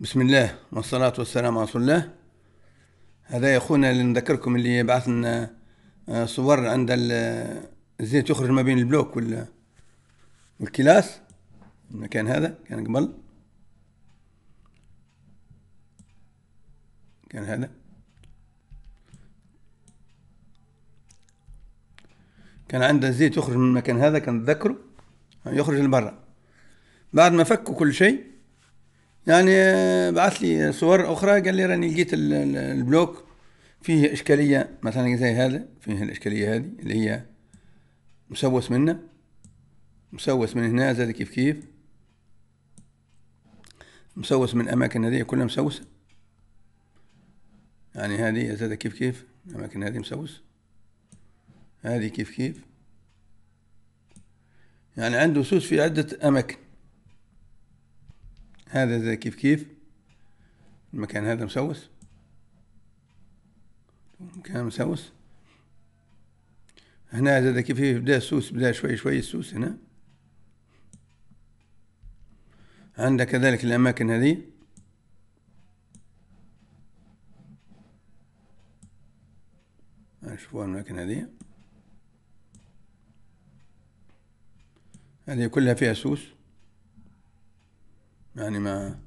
بسم الله والصلاة والسلام على رسول الله هذا يا أخونا اللي نذكركم اللي يبعث لنا صور عند الزيت يخرج ما بين البلوك وال والكلاس المكان هذا كان قبل كان هذا كان عنده الزيت يخرج من المكان هذا كان تذكره يخرج لبرا بعد ما فكوا كل شيء يعني بعث لي صور اخرى قال لي راني لقيت البلوك فيه اشكاليه مثلا زي هذا فيه الاشكاليه هذه اللي هي مسوس منه مسوس من هنا زاد كيف كيف مسوس من الاماكن هذه كلها مسوسه يعني هذه زاد كيف كيف الاماكن هذه مسوس هذه كيف كيف يعني عنده سوس في عدة أماكن هذا زي كيف كيف المكان هذا مسوس المكان مسوس هنا زي كيف كيف بدا السوس بدا شوي شوي السوس هنا عندك كذلك الأماكن هذه شوفوا الأماكن هذه هذه كلها فيها سوس يعني ما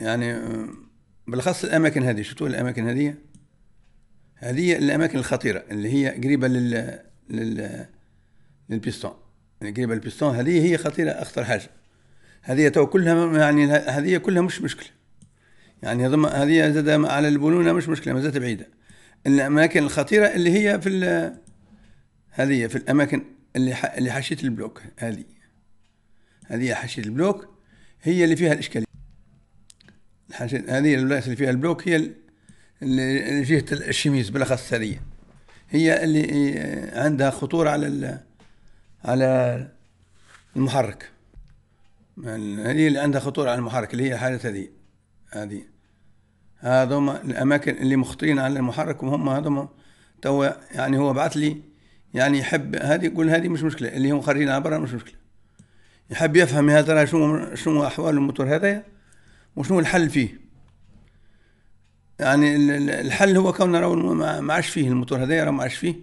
يعني آه، بالاخص الاماكن هذه شفتوا الاماكن هذه هذه الاماكن الخطيره اللي هي قريبه لل لل للبيستون يعني قريبه للبيستون هذه هي خطيره اخطر حاجه هذه تو كلها يعني هذه كلها مش مشكله يعني هذه زاد على البنونه مش مشكله ما زالت بعيده الاماكن الخطيره اللي هي في هذه في الاماكن اللي اللي حشيت البلوك هذه هذه حاشيه البلوك هي اللي فيها الاشكاليه هذه الولايات اللي فيها البلوك هي اللي جهه الشميس بالاخص الثريه هي اللي آه، عندها خطوره على على المحرك هذه اللي عندها خطوره على المحرك اللي هي حاله هذه هذه هذوما الاماكن اللي مخطرين على المحرك وهم هذوما تو يعني هو بعث لي يعني يحب هذه يقول هذه مش مشكله اللي هم خارجين على برا مش مشكله يحب يفهم هذا شنو شنو احوال الموتور هذايا وشنو الحل فيه يعني الحل هو كون راهو ما عادش فيه الموتور هذايا راهو ما عادش فيه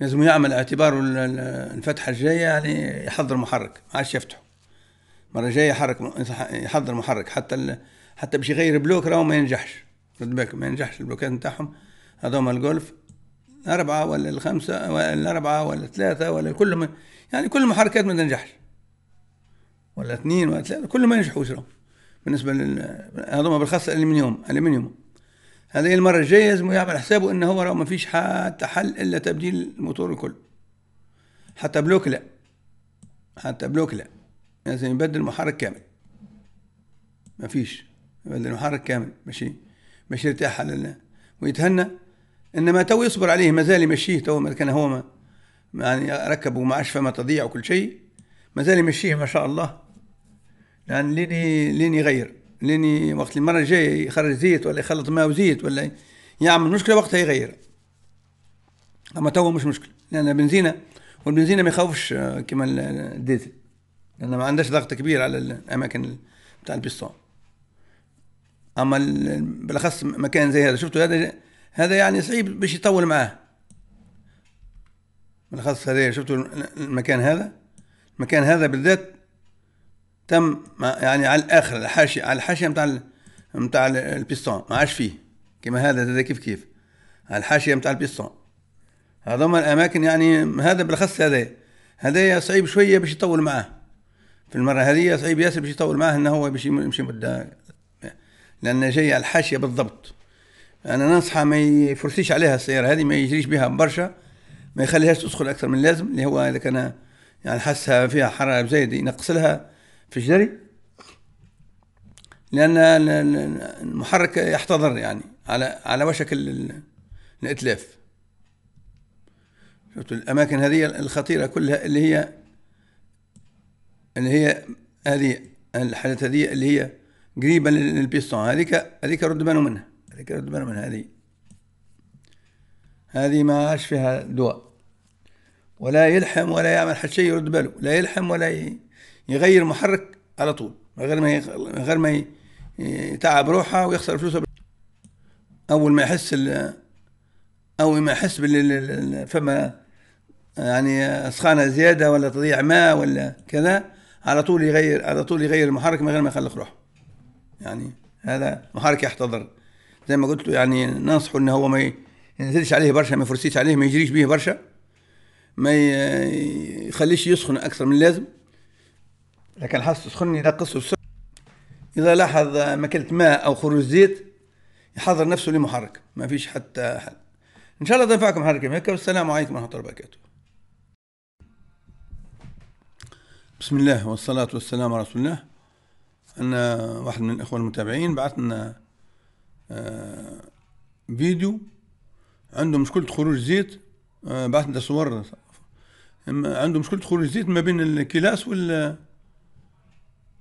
لازم يعمل اعتباره الفتحه الجايه يعني يحضر محرك ما عادش يفتحه مره الجايه يحرك يحضر محرك حتى ال... حتى باش يغير بلوك راهو ما ينجحش رد بالك ما ينجحش البلوكات نتاعهم هذوما الجولف أربعة ولا الخمسة ولا الأربعة ولا الثلاثة ولا كل يعني كل المحركات ما تنجحش ولا اثنين ولا ثلاثه كل ما ينجحوا يشروا بالنسبه لل هذوما بالخاصة الالمنيوم الالمنيوم هذه المره الجايه لازم يعمل حسابه انه هو راه ما فيش حتى حل الا تبديل الموتور الكل حتى بلوك لا حتى بلوك لا لازم يبدل المحرك كامل ما فيش يبدل المحرك كامل ماشي ماشي يرتاح على ويتهنى انما تو يصبر عليه مازال يمشيه تو ما كان هو ما يعني ركب وما عادش فما تضيع وكل شيء مازال يمشيه ما شاء الله لان لين لين يغير لين وقت المره الجايه يخرج زيت ولا يخلط ماء وزيت ولا يعمل مشكله وقتها يغير اما توا مش مشكله لان بنزينه والبنزينه ما يخوفش آه، كما الديزل لان ما عندهاش ضغط كبير على الاماكن بتاع البيستون اما بالاخص مكان زي هذا شفتوا هذا هذا يعني صعيب باش يطول معاه بالاخص هذا شفتوا المكان هذا المكان هذا بالذات تم يعني على الاخر الحاشيه على الحاشيه نتاع نتاع البيستون ما عادش فيه كما هذا هذا كيف كيف على الحاشيه نتاع البيستون هذوما الاماكن يعني هذا بالاخص هذا هذا صعيب شويه باش يطول معاه في المره هذه صعيب ياسر باش يطول معاه انه هو باش يمشي مده لان جاي على الحاشيه بالضبط انا ننصحه ما يفرسيش عليها السياره هذه ما يجريش بها برشا ما يخليهاش تدخل اكثر من اللازم اللي هو اذا كان يعني حسها فيها حراره زايده ينقص لها الجري لان المحرك يحتضر يعني على على وشك الاتلاف شفت الاماكن هذه الخطيره كلها اللي هي اللي هي هذه الحالات هذه اللي هي قريبه للبيستون هذيك هذيك رد بالو منها هذيك رد بالو منها هذه هذه ما عاش فيها دواء ولا يلحم ولا يعمل حتى شيء يرد باله لا يلحم ولا ي... يغير محرك على طول من غير ما من غير ما يتعب روحه ويخسر فلوسه اول ما يحس اول ما يحس فما يعني سخانه زياده ولا تضيع ماء ولا كذا على طول يغير على طول يغير المحرك من غير ما يخلق روحه يعني هذا محرك يحتضر زي ما قلت يعني ننصحه ان هو ما ينزلش عليه برشا ما يفرسيش عليه ما يجريش به برشا ما يخليش يسخن اكثر من اللازم لكن حاسس سخن ينقصه السكر إذا لاحظ ماكلة ماء أو خروج زيت يحضر نفسه لمحرك ما فيش حتى حل إن شاء الله تنفعكم حركة هيك والسلام عليكم ورحمة الله وبركاته بسم الله والصلاة والسلام على رسول الله أنا واحد من الإخوة المتابعين بعثنا آه، فيديو عنده مشكلة خروج زيت آه، بعثنا صور عنده مشكلة خروج زيت ما بين الكلاس وال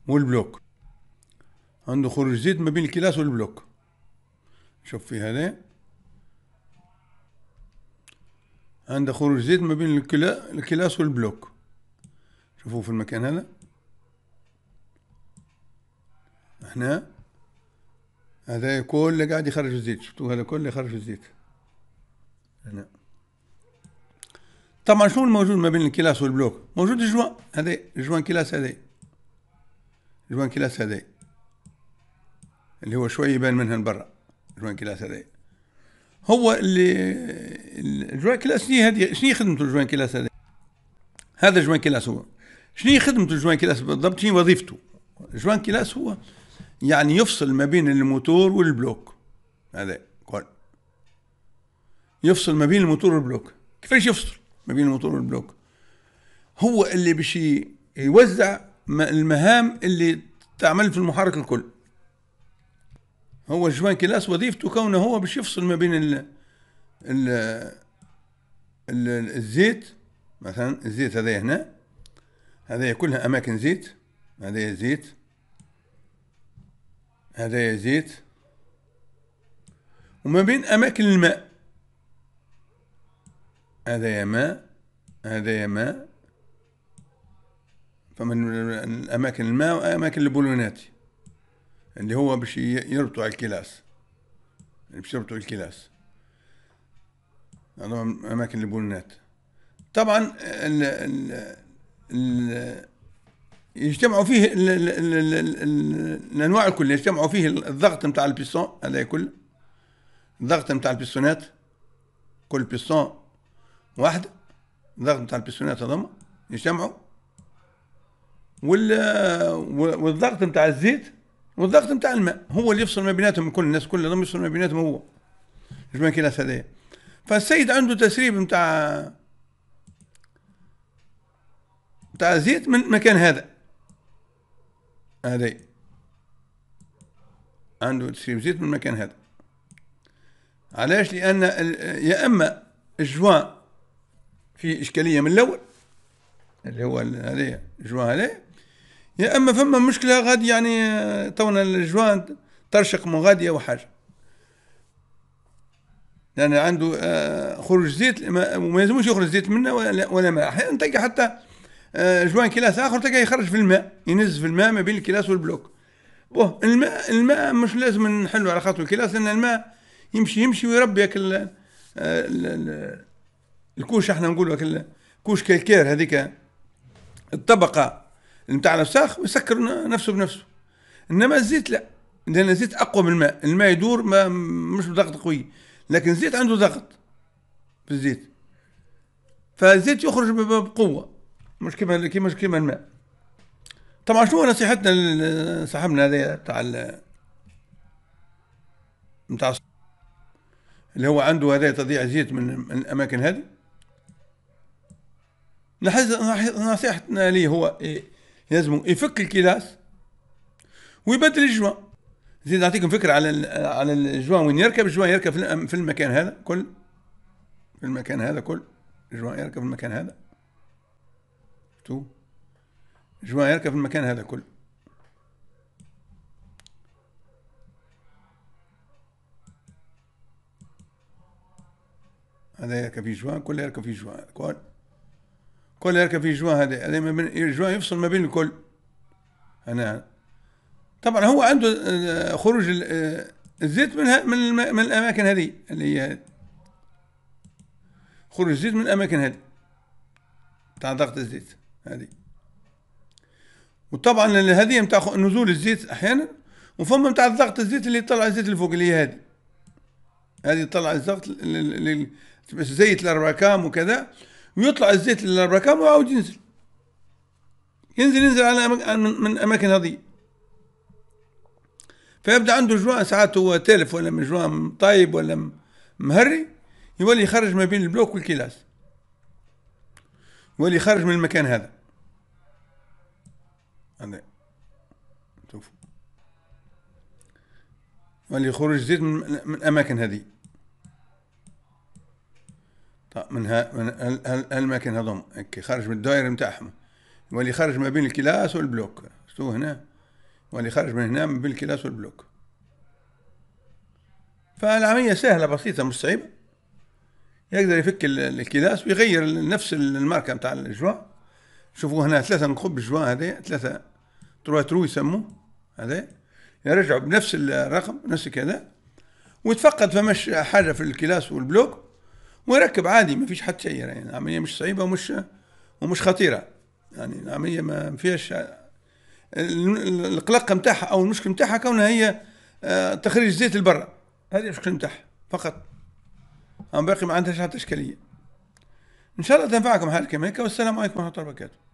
والبلوك عنده خروج زيت ما بين الكلاس والبلوك شوف في هذا عنده خروج زيت ما بين الكلا... الكلاس والبلوك شوفوا في المكان هذا هنا هذا كله قاعد يخرج الزيت شفتوا هذا كله يخرج الزيت هنا طبعا شنو الموجود ما بين الكلاس والبلوك موجود الجوان هذا جوان كلاس هذا جوان كلاس هذي اللي هو شوي يبان منها برا جوان كلاس هذي هو اللي الجوان كلاس شنو هذه شنو خدمته الجوان كلاس هذي هذا جوان كلاس هو شنو خدمته الجوان كلاس بالضبط شنو وظيفته جوان كلاس هو يعني يفصل ما بين الموتور والبلوك هذا قول يفصل ما بين الموتور والبلوك كيفاش يفصل ما بين الموتور والبلوك هو اللي باش يوزع المهام اللي تعمل في المحرك الكل هو جوان كلاس وظيفته كونه هو باش يفصل ما بين ال ال ال الزيت مثلا الزيت هذا هنا هذا كلها اماكن زيت هذا زيت هذا زيت وما بين اماكن الماء هذا ماء هذا ماء فمن الاماكن الماء واماكن البولونات اللي هو يعني باش يربطوا على الكلاس اللي باش يربطوا الكلاس هذا اماكن البولونات طبعا ال ال ال يجتمعوا فيه ال الانواع الكل يجتمعوا فيه الضغط نتاع البيسون هذا كل الضغط نتاع البيسونات كل بيسون واحد الضغط نتاع البيسونات هذوما يجتمعوا والضغط نتاع الزيت والضغط نتاع الماء هو اللي يفصل ما بيناتهم كل الناس كل لازم يفصل ما بيناتهم هو نجم كلاس هذايا فالسيد عنده تسريب نتاع نتاع الزيت من مكان هذا هذا عنده تسريب زيت من مكان هذا علاش لان يا اما الجوان في اشكاليه من الاول اللي هو هذايا الجوان هذايا يا اما فما مشكله غادي يعني تونا الجوان ترشق مغادية وحاجه يعني عنده آه، خروج زيت وما يلزموش يخرج زيت منه ولا ماء احيانا تلقى حتى آه، جوان كلاس اخر تلقى يخرج في الماء ينز في الماء ما بين الكلاس والبلوك بوه الماء الماء مش لازم نحلو على خاطر الكلاس لان الماء يمشي يمشي ويربي ياكل آه، الكوش احنا نقولوا كوش كالكير هذيك الطبقه بتاع الاوساخ ويسكر نفسه بنفسه انما الزيت لا لان الزيت اقوى من الماء الماء يدور ما مش بضغط قوي لكن الزيت عنده ضغط في الزيت فالزيت يخرج بقوه مش كما كما كما الماء طبعا شنو نصيحتنا لصاحبنا هذا بتاع بتاع اللي هو عنده هذا تضيع زيت من الاماكن هذه نصيحتنا ليه هو إيه لازم يفك الكلاس ويبدل الجوان زيد نعطيكم فكره على على الجوان وين يركب الجوان يركب في المكان هذا كل في المكان هذا كل الجوان يركب في المكان هذا تو الجوان يركب في المكان هذا كل هذا يركب في جوان كل يركب في جوان كل كل يركب في جوا هذا هذا إيه، جوا يفصل ما بين الكل انا طبعا هو عنده آه، خروج آه، الزيت من من من الاماكن هذه اللي هي خروج الزيت من الاماكن هذه تاع ضغط الزيت هذه وطبعا هذه نتاع نزول الزيت احيانا وفما نتاع ضغط الزيت اللي يطلع الزيت فوق اللي هي هذه هذه تطلع الضغط زيت الاربع كام وكذا ويطلع الزيت للبركام ويعود ينزل ينزل ينزل على من أماكن هذه فيبدا عنده جوان ساعات هو تالف ولا من جوان طايب ولا مهري يولي يخرج ما بين البلوك والكلاس يولي يخرج من المكان هذا هذا شوفوا يولي يخرج زيت من الاماكن هذه طيب من ها من هل ما كان هضم خرج من الدائره نتاعهم واللي خرج ما بين الكلاس والبلوك شتو هنا واللي خرج من هنا ما بين الكلاس والبلوك فالعملية سهلة بسيطة مش صعيبة يقدر يفك الكلاس ويغير نفس الماركة نتاع الجوا شوفوا هنا ثلاثة نقب الجوا هذي ثلاثة تروا ترو يسموه هذي يرجعوا بنفس الرقم نفس كذا ويتفقد فماش حاجة في الكلاس والبلوك ويركب عادي ما فيش حد شيء يعني العمليه مش صعيبه ومش ومش خطيره يعني العمليه ما فيهاش القلق نتاعها او المشكل نتاعها كونها هي آه، تخريج زيت لبرا هذه المشكلة نتاعها فقط اما باقي ما عندهاش حتى اشكاليه ان شاء الله تنفعكم حالكم هيك والسلام عليكم ورحمه الله وبركاته